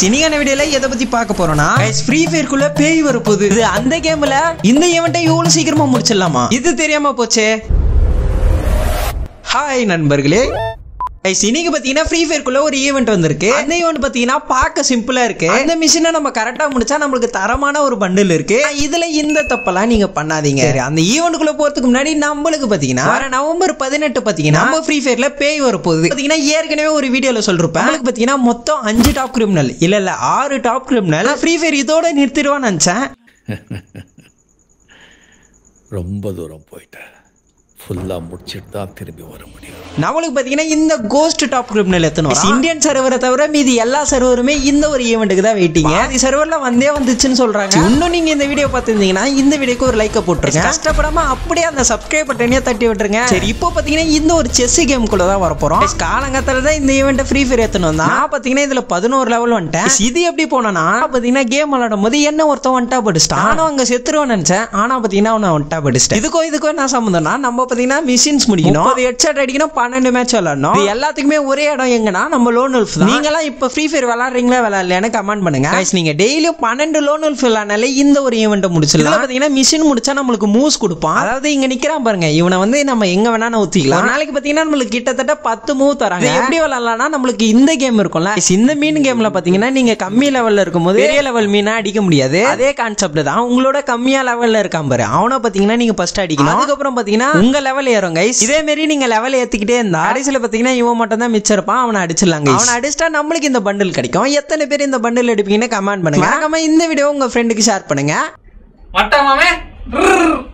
சினியான வீடியோல எதை பத்தி பார்க்க போறோம்னா ஃப்ரீ ஃபயர் குள்ள பேய் வரப்போகுது இது அந்த கேம்ல இந்த ஈவெண்ட்டை இவ்வளவு சீக்கிரமா முடிச்சிடலாமா இது தெரியாம போச்சே ஹாய் நண்பர்களே இன்னைக்கு பாத்தீங்கன்னா ஃப்ரீ ஃபயர்க்குள்ள ஒரு ஈவெண்ட் வந்திருக்கு அந்த ஈவெண்ட் பாத்தீங்கன்னா பார்க்க சிம்பிளா இருக்கு இந்த மிஷினை நம்ம கரெக்டா முடிச்சா நம்மளுக்கு தரமான ஒரு பண்டில் இருக்கு இதுல இந்த தப்பெல்லாம் நீங்க பண்ணாதீங்க அந்த ஈவெண்ட்டுக்குள்ள போறதுக்கு முன்னாடி நம்மளுக்கு பாத்தீங்கன்னா நவம்பர் பதினெட்டு பாத்தீங்கன்னா நம்ம ஃப்ரீ ஃபயர்ல பேய் வரப்போகுது பாத்தீங்கன்னா ஏற்கனவே ஒரு வீடியோல சொல்றப்ப உங்களுக்கு பாத்தீங்கன்னா மொத்தம் அஞ்சு டாப் கிரிமினல் இல்ல இல்ல ஆறு டாப் கிரிமினல் ஃப்ரீ ஃபயர் இதோட நிறுத்திடுவான்னு நினைச்சேன் ரொம்ப தூரம் போயிட்டேன் ஃபுல்லாக முடிச்சுட்டு தான் திரும்பி வர முடியும் நம்மளுக்கு பார்த்தீங்கன்னா இந்த கோஸ்ட் டாப் கிரிமினல் எத்தனை இந்தியன் சர்வரை தவிர மீதி எல்லா சர்வருமே இந்த ஒரு ஈவெண்ட்டுக்கு தான் வெயிட்டிங்க அது சர்வரில் வந்தே வந்துச்சுன்னு சொல்கிறாங்க இன்னும் நீங்கள் இந்த வீடியோ பார்த்துருந்தீங்கன்னா இந்த வீடியோக்கு ஒரு லைக்கை போட்டுருங்க கஷ்டப்படாமல் அப்படியே அந்த சப்ஸ்கிரைப் பட்டனையே தட்டி விட்டுருங்க சரி இப்போ பார்த்தீங்கன்னா இந்த ஒரு செஸ் கேம்குள்ளே தான் வரப்போகிறோம் காலங்கத்தில் தான் இந்த ஈவெண்ட்டை ஃப்ரீ ஃபயர் எத்தனை வந்தா பார்த்தீங்கன்னா இதில் பதினோரு லெவல் வந்துட்டேன் இது எப்படி போனோன்னா பார்த்தீங்கன்னா கேம் விளாடும் போது என்ன ஒருத்தன் ஒன் டாப் ஆனால் அங்கே செத்துருவான்னு நினச்சேன் ஆனால் பார்த்தீங்கன்னா அவனை ஒன் டாப் இதுக்கோ இதுக்கோ என்ன சம்மந்தம்னா நம்ம பார்த்தீங்கன்னா மிஷின்ஸ் முடிக்கணும் அது ஹெட்செட் அடிக்கணும் பன்னெண்டு மேட்ச் விளாடணும் எல்லாத்துக்குமே ஒரே இடம் எங்கன்னா நம்ம லோன் உல்ஃப் நீங்களாம் இப்போ ஃப்ரீ ஃபயர் விளாட்றீங்களா விளாட்லையானு கமெண்ட் பண்ணுங்க நீங்க டெய்லியும் பன்னெண்டு லோன் உல்ஃப் விளாட்னாலே இந்த ஒரு ஈவெண்ட்டை முடிச்சிடலாம் பார்த்தீங்கன்னா மிஷின் முடிச்சா நம்மளுக்கு மூஸ் கொடுப்போம் அதாவது இங்க நிக்கிறான் பாருங்க இவனை வந்து நம்ம எங்க வேணாலும் ஊத்திக்கலாம் நாளைக்கு பார்த்தீங்கன்னா நம்மளுக்கு கிட்டத்தட்ட பத்து மூவ் தராங்க எப்படி விளாட்லாம்னா நம்மளுக்கு இந்த கேம் இருக்கும்ல இந்த மீன் கேம்ல பார்த்தீங்கன்னா நீங்க கம்மி லெவல்ல இருக்கும்போது பெரிய லெவல் மீனா அடிக்க முடியாது அதே கான்செப்ட் தான் உங்களோட கம்மியா லெவல்ல இருக்கான் பாரு அவனை பார்த்தீங்கன்னா நீங்க ஃபர்ஸ்ட் அடிக்கணும் அதுக்கப்புறம் பார்த்தீங்கன்னா உங்க லெவல் ஏறும் கைஸ் இதே மாதிரி நீங்க லெவல் ஏத்திக்கிட்டே இருந்தா கடைசியில் பாத்தீங்கன்னா இவன் மட்டும் தான் மிச்சம் இருப்பான் அவனை அடிச்சிடலாங்க அவனை அடிச்சிட்டா நம்மளுக்கு இந்த பண்டில் கிடைக்கும் எத்தனை பேர் இந்த பண்டில் எடுப்பீங்கன்னு கமெண்ட் பண்ணுங்க இந்த வீடியோ உங்க ஃப்ரெண்டுக்கு ஷேர் பண்ணுங்க மட்டமாமே